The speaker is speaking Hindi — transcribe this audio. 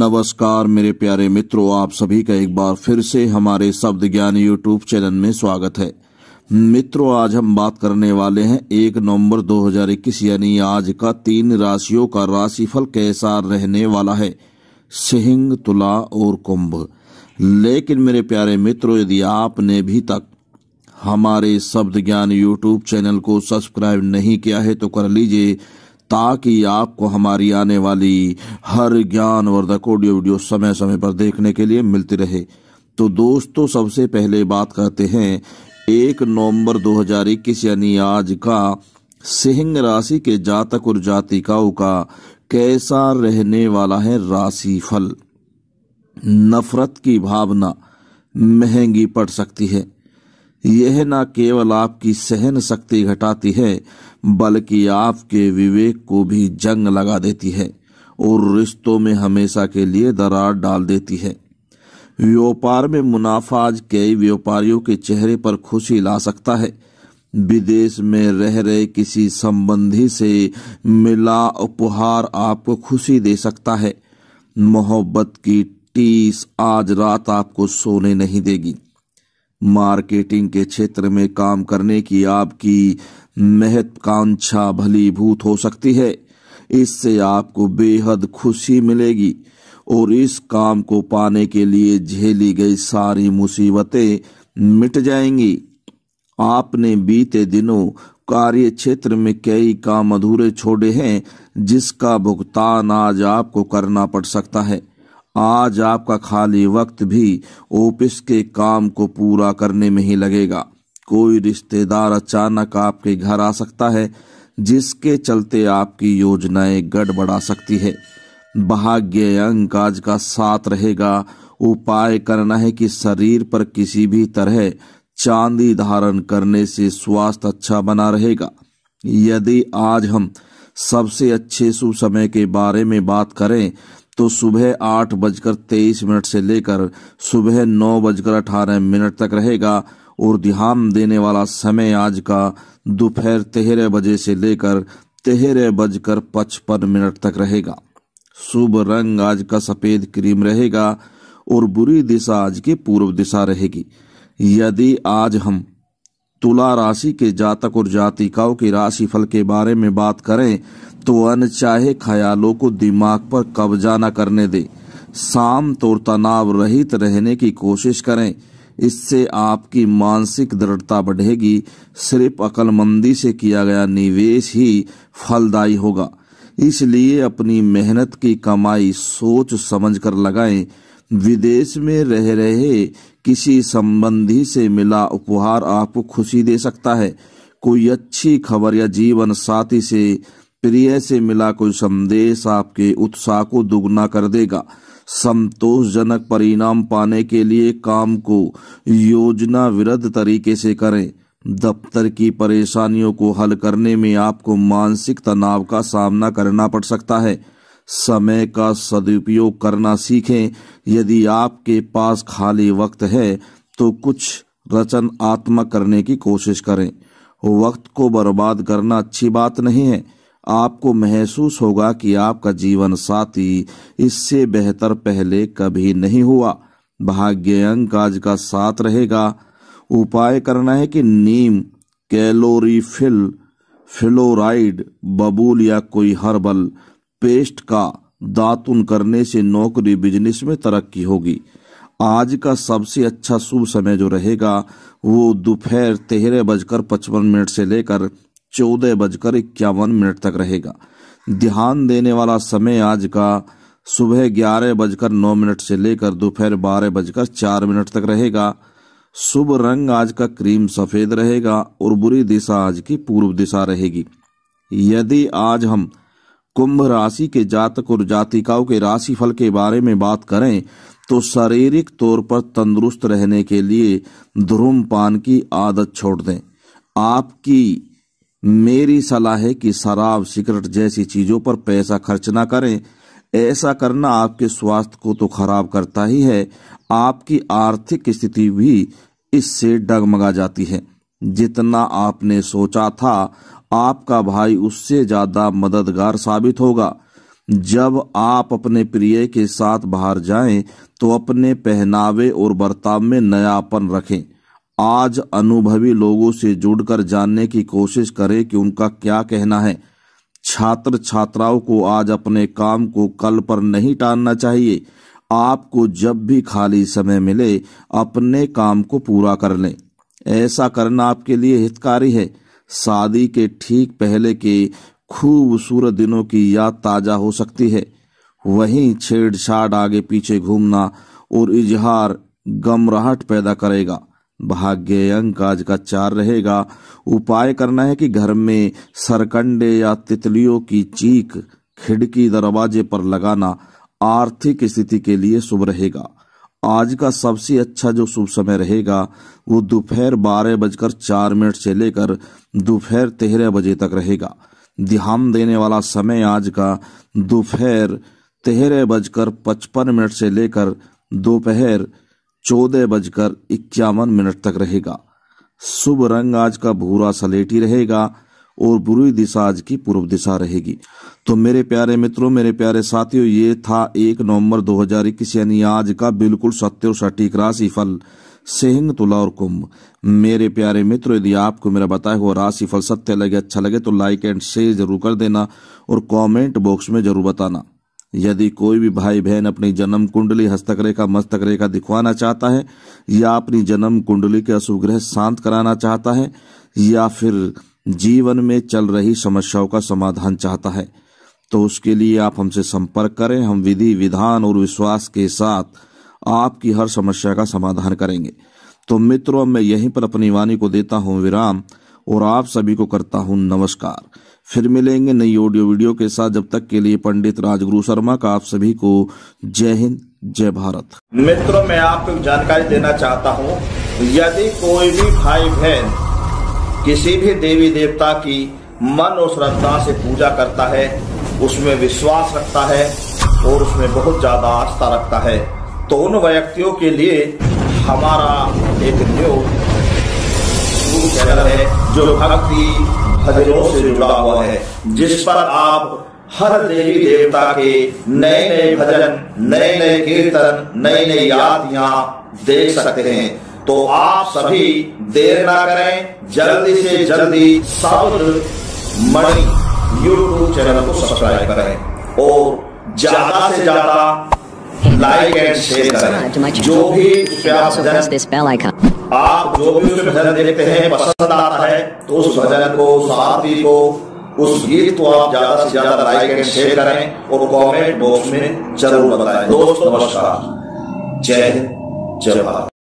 नमस्कार मेरे प्यारे मित्रों आप सभी का एक बार फिर से हमारे शब्द ज्ञान यूट्यूब चैनल में स्वागत है मित्रों आज हम बात करने वाले हैं एक नवंबर 2021 यानी आज का तीन राशियों का राशिफल कैसा रहने वाला है सिंह तुला और कुंभ लेकिन मेरे प्यारे मित्रों यदि आपने भी तक हमारे शब्द ज्ञान यूट्यूब चैनल को सब्सक्राइब नहीं किया है तो कर लीजिए ताकि आपको हमारी आने वाली हर ज्ञान वर्धक ऑडियो वीडियो समय समय पर देखने के लिए मिलती रहे तो दोस्तों सबसे पहले बात करते हैं एक नवंबर 2021 यानी आज का सिंह राशि के जातक और जातिकाओं का कैसा रहने वाला है राशि फल नफरत की भावना महंगी पड़ सकती है यह न केवल आपकी सहन शक्ति घटाती है बल्कि आपके विवेक को भी जंग लगा देती है और रिश्तों में हमेशा के लिए दरार डाल देती है व्यापार में मुनाफा आज कई व्यापारियों के चेहरे पर खुशी ला सकता है विदेश में रह रहे किसी संबंधी से मिला उपहार आपको खुशी दे सकता है मोहब्बत की टीस आज रात आपको सोने नहीं देगी मार्केटिंग के क्षेत्र में काम करने की आपकी महत्वाकांक्षा भलीभूत हो सकती है इससे आपको बेहद खुशी मिलेगी और इस काम को पाने के लिए झेली गई सारी मुसीबतें मिट जाएंगी आपने बीते दिनों कार्य क्षेत्र में कई काम अधूरे छोड़े हैं जिसका भुगतान आज आपको करना पड़ सकता है आज आपका खाली वक्त भी ऑफिस के काम को पूरा करने में ही लगेगा कोई रिश्तेदार अचानक आपके घर आ सकता है जिसके चलते आपकी योजनाएं गड़बड़ा सकती है भाग्य अंक आज का साथ रहेगा उपाय करना है कि शरीर पर किसी भी तरह चांदी धारण करने से स्वास्थ्य अच्छा बना रहेगा यदि आज हम सबसे अच्छे शुभ समय के बारे में बात करें तो सुबह आठ बजकर तेईस मिनट से लेकर सुबह नौ बजकर अठारह मिनट तक रहेगा और ध्यान देने वाला समय आज का दोपहर तेरह बजे से लेकर तेरह बजकर पचपन मिनट तक रहेगा शुभ रंग आज का सफेद क्रीम रहेगा और बुरी दिशा आज की पूर्व दिशा रहेगी यदि आज हम तुला राशि के जातक और जातिकाओं के राशि फल के बारे में बात करें तो अनचाहे ख्यालों को दिमाग पर कब्जा न करने दें शांत और तनाव रहित रहने की कोशिश करें इससे आपकी मानसिक दृढ़ता बढ़ेगी सिर्फ अकलमंदी से किया गया निवेश ही फलदायी होगा इसलिए अपनी मेहनत की कमाई सोच समझ कर लगाएं विदेश में रह रहे किसी संबंधी से मिला उपहार आपको खुशी दे सकता है कोई अच्छी खबर या जीवन साथी से प्रिय से मिला कोई संदेश आपके उत्साह को दुगना कर देगा संतोषजनक परिणाम पाने के लिए काम को योजना विरद्ध तरीके से करें दफ्तर की परेशानियों को हल करने में आपको मानसिक तनाव का सामना करना पड़ सकता है समय का सदुपयोग करना सीखें यदि आपके पास खाली वक्त है तो कुछ रचनात्मक करने की कोशिश करें वक्त को बर्बाद करना अच्छी बात नहीं है आपको महसूस होगा कि आपका जीवन साथी इससे बेहतर पहले कभी नहीं हुआ भाग्य अंक आज का साथ रहेगा उपाय करना है कि नीम कैलोरीफिल फ्लोराइड बबूल या कोई हर्बल पेस्ट का दातुन करने से नौकरी बिजनेस में तरक्की होगी आज का सबसे अच्छा शुभ समय जो रहेगा वो दोपहर तेरह बजकर पचपन मिनट से लेकर चौदह बजकर इक्यावन मिनट तक रहेगा ध्यान देने वाला समय आज का सुबह ग्यारह बजकर नौ मिनट से लेकर दोपहर बारह बजकर चार मिनट तक रहेगा शुभ रंग आज का क्रीम सफ़ेद रहेगा और बुरी दिशा आज की पूर्व दिशा रहेगी यदि आज हम कुंभ राशि के जातक और जातिकाओं के राशि फल के बारे में बात करें तो शारीरिक तौर पर तंदुरुस्त रहने के लिए धूम्रपान की आदत छोड़ दें आपकी मेरी सलाह है कि शराब सिगरेट जैसी चीज़ों पर पैसा खर्च ना करें ऐसा करना आपके स्वास्थ्य को तो खराब करता ही है आपकी आर्थिक स्थिति भी इससे डगमगा जाती है जितना आपने सोचा था आपका भाई उससे ज्यादा मददगार साबित होगा जब आप अपने प्रिय के साथ बाहर जाएं तो अपने पहनावे और बर्ताव में नयापन रखें आज अनुभवी लोगों से जुड़कर जानने की कोशिश करें कि उनका क्या कहना है छात्र छात्राओं को आज अपने काम को कल पर नहीं टालना चाहिए आपको जब भी खाली समय मिले अपने काम को पूरा कर लें ऐसा करना आपके लिए हितकारी है शादी के ठीक पहले के खूबसूरत दिनों की याद ताज़ा हो सकती है वहीं छेड़छाड़ आगे पीछे घूमना और इजहार गमराहट पैदा करेगा भाग्य अंक आज का चार रहेगा उपाय करना है कि घर में सरकंडे या तितलियों की चीख खिड़की दरवाजे पर लगाना आर्थिक स्थिति के लिए शुभ रहेगा आज का सबसे अच्छा जो शुभ समय रहेगा वो दोपहर बारह बजकर चार मिनट से लेकर दोपहर तेरह बजे तक रहेगा ध्यान देने वाला समय आज का दोपहर तेरह बजकर पचपन मिनट से लेकर दोपहर चौदह बजकर इक्यावन मिनट तक रहेगा शुभ रंग आज का भूरा सलेटी रहेगा और बुरी दिशा आज की पूर्व दिशा रहेगी तो मेरे प्यारे मित्रों मेरे प्यारे साथियों ये था एक नवंबर 2021 यानी आज का बिल्कुल सत्य और सटीक राशिफल सिंह तुला और कुंभ मेरे प्यारे मित्रों यदि आपको मेरा बताया हुआ राशिफल सत्य लगे अच्छा लगे तो लाइक एंड शेयर जरूर कर देना और कमेंट बॉक्स में जरूर बताना यदि कोई भी भाई बहन अपनी जन्म कुंडली हस्तक रेखा मस्तक रेखा दिखवाना चाहता है या अपनी जन्म कुंडली के अशुभ ग्रह शांत कराना चाहता है या फिर जीवन में चल रही समस्याओं का समाधान चाहता है तो उसके लिए आप हमसे संपर्क करें हम विधि विधान और विश्वास के साथ आपकी हर समस्या का समाधान करेंगे तो मित्रों मैं यहीं पर अपनी वाणी को देता हूँ विराम और आप सभी को करता हूँ नमस्कार फिर मिलेंगे नई ऑडियो वीडियो के साथ जब तक के लिए पंडित राजगुरु शर्मा का आप सभी को जय हिंद जय भारत मित्रों मैं आपको जानकारी देना चाहता हूँ यदि कोई भी भाई बहन किसी भी देवी देवता की मन और श्रद्धा से पूजा करता है उसमें विश्वास रखता है और उसमें बहुत ज़्यादा आस्था रखता है तो उन व्यक्तियों के लिए हमारा एक न्यूज है जो भक्ति भजनों से जुड़ा हुआ है जिस पर आप हर देवी देवता के नए नए भजन नए नए कीर्तन नई नई यादियां देख सकते हैं तो आप सभी देर ना करें जल्दी से जल्दी साउथ मणि यूट्यूब चैनल को सब्सक्राइब करें और ज्यादा से ज्यादा लाइक एंड शेयर करें जो भी आप जो भी भजन देखते हैं पसंद आता है तो उस भजन को साथी को उस गीत को आप ज्यादा से ज्यादा लाइक एंड शेयर करें और कमेंट बॉक्स में जरूर बताएं दोस्तों नमस्कार जय हिंद जय भारत